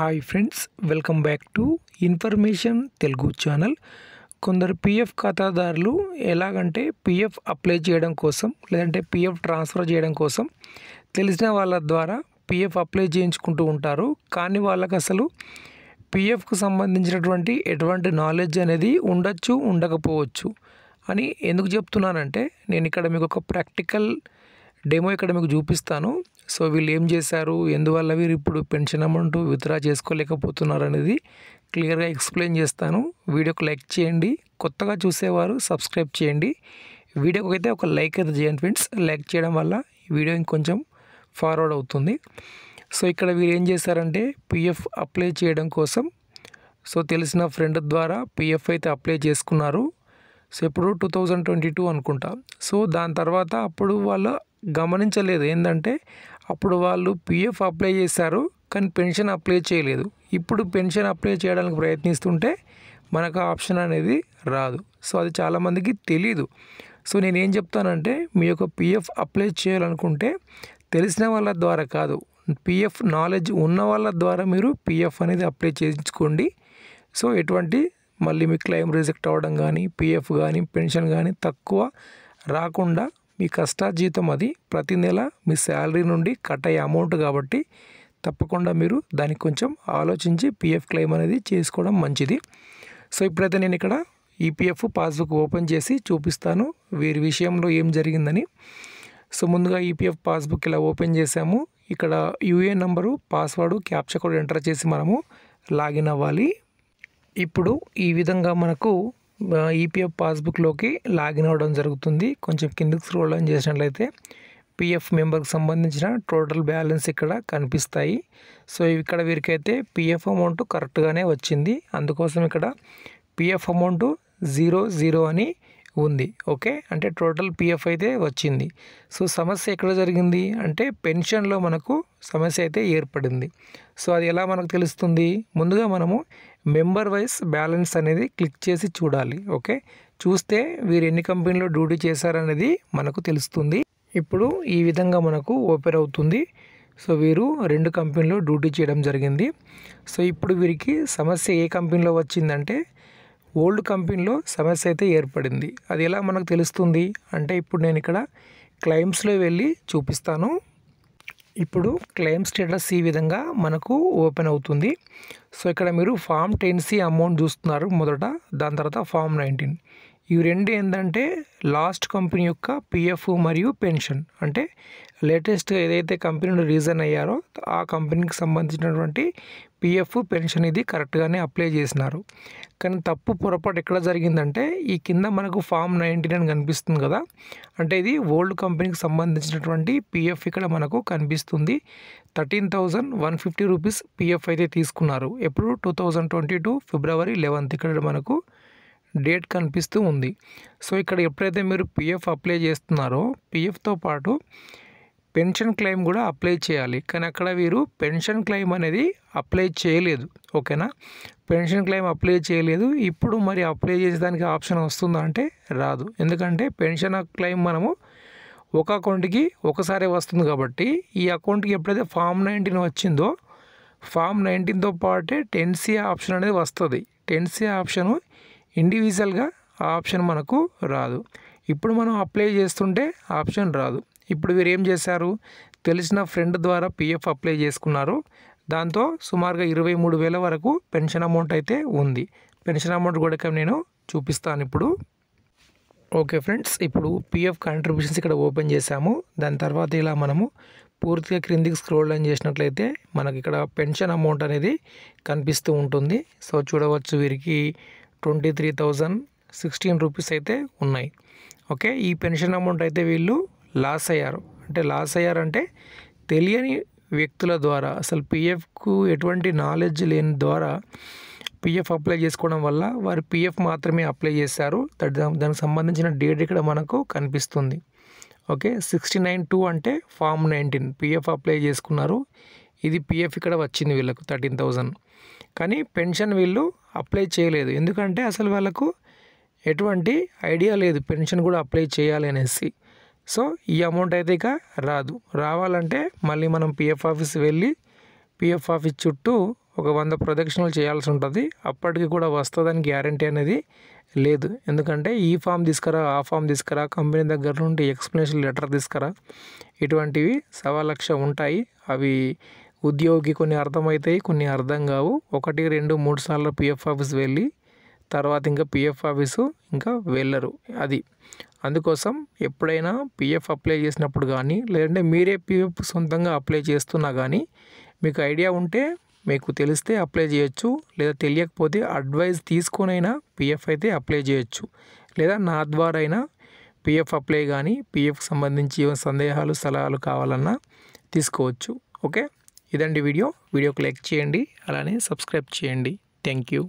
hi friends welcome back to information Telugu channel కొందరు PF ఖాతాదారులు ఎలాగంటే పీఎఫ్ అప్లై చేయడం కోసం లేదంటే పీఎఫ్ ట్రాన్స్ఫర్ చేయడం కోసం తెలిసిన వాళ్ళ ద్వారా పిఎఫ్ అప్లై చేయించుకుంటూ ఉంటారు కానీ వాళ్ళకు అసలు పీఎఫ్కు సంబంధించినటువంటి ఎటువంటి నాలెడ్జ్ అనేది ఉండొచ్చు ఉండకపోవచ్చు అని ఎందుకు చెప్తున్నానంటే నేను ఇక్కడ మీకు ఒక ప్రాక్టికల్ డెమో ఇక్కడ మీకు చూపిస్తాను సో వీళ్ళు ఏం చేశారు ఎందువల్ల వీరు ఇప్పుడు పెన్షన్ అమౌంట్ విత్డ్రా చేసుకోలేకపోతున్నారు అనేది క్లియర్గా ఎక్స్ప్లెయిన్ చేస్తాను వీడియోకి లైక్ చేయండి కొత్తగా చూసేవారు సబ్స్క్రైబ్ చేయండి వీడియోకి అయితే ఒక లైక్ అయితే చేయండి ఫ్రెండ్స్ లైక్ చేయడం వల్ల వీడియో ఇంకొంచెం ఫార్వర్డ్ అవుతుంది సో ఇక్కడ వీరు ఏం చేశారంటే పిఎఫ్ అప్లై చేయడం కోసం సో తెలిసిన ఫ్రెండ్ ద్వారా పిఎఫ్ అయితే అప్లై చేసుకున్నారు సో ఇప్పుడు టూ థౌజండ్ ట్వంటీ టూ అనుకుంటా సో దాని తర్వాత అప్పుడు వాళ్ళ గమనించలేదు ఏంటంటే అప్పుడు వాళ్ళు పిఎఫ్ అప్లై చేశారు కానీ పెన్షన్ అప్లై చేయలేదు ఇప్పుడు పెన్షన్ అప్లై చేయడానికి ప్రయత్నిస్తుంటే మనకు ఆప్షన్ అనేది రాదు సో అది చాలామందికి తెలీదు సో నేను ఏం చెప్తానంటే మీ యొక్క పిఎఫ్ అప్లై చేయాలనుకుంటే తెలిసిన వాళ్ళ ద్వారా కాదు పిఎఫ్ నాలెడ్జ్ ఉన్న వాళ్ళ ద్వారా మీరు పిఎఫ్ అనేది అప్లై చేయించుకోండి సో ఎటువంటి మళ్ళీ మీ క్లెయిమ్ రిజెక్ట్ అవ్వడం కానీ పిఎఫ్ కానీ పెన్షన్ కానీ తక్కువ రాకుండా మీ జీతం అది ప్రతి నెల మీ శాలరీ నుండి కట్ అయ్యే అమౌంట్ కాబట్టి తప్పకుండా మీరు దానికి కొంచెం ఆలోచించి పిఎఫ్ క్లెయిమ్ అనేది చేసుకోవడం మంచిది సో ఇప్పుడైతే నేను ఇక్కడ ఈపీఎఫ్ పాస్బుక్ ఓపెన్ చేసి చూపిస్తాను వీరి విషయంలో ఏం జరిగిందని సో ముందుగా ఈపీఎఫ్ పాస్బుక్ ఇలా ఓపెన్ చేసాము ఇక్కడ UAN number password captcha code enter చేసి మనము లాగిన్ అవ్వాలి ఇప్పుడు ఈ విధంగా మనకు ఈపీఎఫ్ e పాస్బుక్లోకి లాగిన్ అవ్వడం జరుగుతుంది కొంచెం కిందకి స్క్రోల్ డౌన్ చేసినట్లయితే పిఎఫ్ మెంబర్కి సంబంధించిన టోటల్ బ్యాలెన్స్ ఇక్కడ కనిపిస్తాయి సో ఇక్కడ వీరికైతే పిఎఫ్ అమౌంట్ కరెక్ట్గానే వచ్చింది అందుకోసం ఇక్కడ పిఎఫ్ అమౌంట్ జీరో జీరో అని ఉంది ఓకే అంటే టోటల్ పిఎఫ్ అయితే వచ్చింది సో సమస్య ఎక్కడ జరిగింది అంటే పెన్షన్లో మనకు సమస్య అయితే ఏర్పడింది సో అది ఎలా మనకు తెలుస్తుంది ముందుగా మనము మెంబర్ వైజ్ బ్యాలెన్స్ అనేది క్లిక్ చేసి చూడాలి ఓకే చూస్తే వీరు ఎన్ని కంపెనీలో డ్యూటీ చేశారనేది మనకు తెలుస్తుంది ఇప్పుడు ఈ విధంగా మనకు ఓపెన్ అవుతుంది సో వీరు రెండు కంపెనీలో డ్యూటీ చేయడం జరిగింది సో ఇప్పుడు వీరికి సమస్య ఏ కంపెనీలో వచ్చిందంటే ఓల్డ్ కంపెనీలో సమస్య అయితే ఏర్పడింది అది ఎలా మనకు తెలుస్తుంది అంటే ఇప్పుడు నేను ఇక్కడ క్లైమ్స్లో వెళ్ళి చూపిస్తాను ఇప్పుడు క్లెయిమ్ స్టేటస్ ఈ విధంగా మనకు ఓపెన్ అవుతుంది సో ఇక్కడ మీరు ఫామ్ టెన్సీ అమౌంట్ చూస్తున్నారు మొదట దాని తర్వాత ఫామ్ నైన్టీన్ ఇవి రెండు ఏంటంటే లాస్ట్ కంపెనీ యొక్క పిఎఫ్ మరియు పెన్షన్ అంటే లేటెస్ట్ ఏదైతే కంపెనీలో రీజన్ అయ్యారో ఆ కంపెనీకి సంబంధించినటువంటి పిఎఫ్ పెన్షన్ ఇది కరెక్ట్గానే అప్లై చేసినారు కానీ తప్పు పొరపాటు ఎక్కడ జరిగిందంటే ఈ కింద మనకు ఫామ్ నైంటీ అని కనిపిస్తుంది కదా అంటే ఇది ఓల్డ్ కంపెనీకి సంబంధించినటువంటి పిఎఫ్ ఇక్కడ మనకు కనిపిస్తుంది thirteen thousand one fifty rupees PF అయితే తీసుకున్నారు ఎప్పుడు two thousand twenty two February eleventh ఇక్కడ మనకు డేట్ కనిపిస్తూ ఉంది సో ఇక్కడ ఎప్పుడైతే మీరు పిఎఫ్ అప్లై చేస్తున్నారో పిఎఫ్తో పాటు పెన్షన్ క్లెయిమ్ కూడా అప్లై చేయాలి కానీ అక్కడ వీరు పెన్షన్ క్లెయిమ్ అనేది అప్లై చేయలేదు ఓకేనా పెన్షన్ క్లెయిమ్ అప్లై చేయలేదు ఇప్పుడు మరి అప్లై చేసేదానికి ఆప్షన్ వస్తుందా అంటే రాదు ఎందుకంటే పెన్షన్ క్లెయిమ్ మనము ఒక అకౌంట్కి ఒకసారి వస్తుంది కాబట్టి ఈ అకౌంట్కి ఎప్పుడైతే ఫామ్ నైన్టీన్ వచ్చిందో ఫామ్ నైన్టీన్తో పాటే టెన్సీ ఆప్షన్ అనేది వస్తుంది టెన్సీ ఆప్షను ఇండివిజువల్గా ఆ ఆప్షన్ మనకు రాదు ఇప్పుడు మనం అప్లై చేస్తుంటే ఆప్షన్ రాదు ఇప్పుడు వీరు ఏం చేశారు తెలిసిన ఫ్రెండ్ ద్వారా పిఎఫ్ అప్లై చేసుకున్నారు దాంతో సుమారుగా ఇరవై మూడు వేల వరకు పెన్షన్ అమౌంట్ అయితే ఉంది పెన్షన్ అమౌంట్ కూడా నేను చూపిస్తాను ఇప్పుడు ఓకే ఫ్రెండ్స్ ఇప్పుడు పిఎఫ్ కాంట్రిబ్యూషన్స్ ఇక్కడ ఓపెన్ చేశాము దాని తర్వాత ఇలా మనము పూర్తిగా క్రిందికి స్క్రోల్ డౌన్ చేసినట్లయితే మనకి ఇక్కడ పెన్షన్ అమౌంట్ అనేది కనిపిస్తూ ఉంటుంది సో చూడవచ్చు వీరికి twenty three thousand sixteen rupees అయితే ఉన్నాయి ఓకే ఈ పెన్షన్ అమౌంట్ అయితే వీళ్ళు లాస్ అయ్యారు అంటే లాస్ అయ్యారంటే తెలియని వ్యక్తుల ద్వారా అసలు పిఎఫ్కు ఎటువంటి నాలెడ్జ్ లేని ద్వారా పిఎఫ్ అప్లై చేసుకోవడం వల్ల వారు పిఎఫ్ మాత్రమే అప్లై చేశారు దానికి సంబంధించిన డేట్ ఇక్కడ మనకు కనిపిస్తుంది ఓకే సిక్స్టీ నైన్ టూ అంటే ఫామ్ నైన్టీన్ పిఎఫ్ అప్లై చేసుకున్నారు ఇది పిఎఫ్ ఇక్కడ వచ్చింది వీళ్ళకు థర్టీన్ థౌజండ్ కానీ పెన్షన్ వీళ్ళు అప్లై చేయలేదు ఎందుకంటే అసలు వాళ్ళకు ఎటువంటి ఐడియా లేదు పెన్షన్ కూడా అప్లై చేయాలి అనేసి సో ఈ అమౌంట్ అయితే ఇక రాదు రావాలంటే మళ్ళీ మనం పిఎఫ్ ఆఫీస్ వెళ్ళి పిఎఫ్ ఆఫీస్ చుట్టూ ఒక వంద ప్రదక్షిణలు చేయాల్సి ఉంటుంది అప్పటికి కూడా వస్తుందని గ్యారంటీ అనేది లేదు ఎందుకంటే ఈ ఫామ్ తీసుకురా ఆ ఫామ్ తీసుకురా కంపెనీ దగ్గర నుండి ఎక్స్ప్లెనేషన్ లెటర్ తీసుకురా ఇటువంటివి సవా లక్ష ఉంటాయి అవి ఉద్యోగి కొన్ని అర్థమవుతాయి కొన్ని అర్థం కావు ఒకటి రెండు మూడు సార్లు పిఎఫ్ ఆఫీస్ వెళ్ళి తర్వాత ఇంకా పిఎఫ్ ఆఫీసు ఇంకా వెళ్ళరు అది అందుకోసం ఎప్పుడైనా పిఎఫ్ అప్లై చేసినప్పుడు కానీ లేదంటే మీరే పిఎఫ్ సొంతంగా అప్లై చేస్తున్నా కానీ మీకు ఐడియా ఉంటే మీకు తెలిస్తే అప్లై చేయొచ్చు లేదా తెలియకపోతే అడ్వైజ్ తీసుకొనైనా పిఎఫ్ అయితే అప్లై చేయొచ్చు లేదా నా ద్వారా అయినా పిఎఫ్ అప్లై కానీ పిఎఫ్ సంబంధించి సందేహాలు సలహాలు కావాలన్నా తీసుకోవచ్చు ఓకే ఇదండి వీడియో వీడియోకి లైక్ చేయండి అలానే సబ్స్క్రైబ్ చేయండి థ్యాంక్ యూ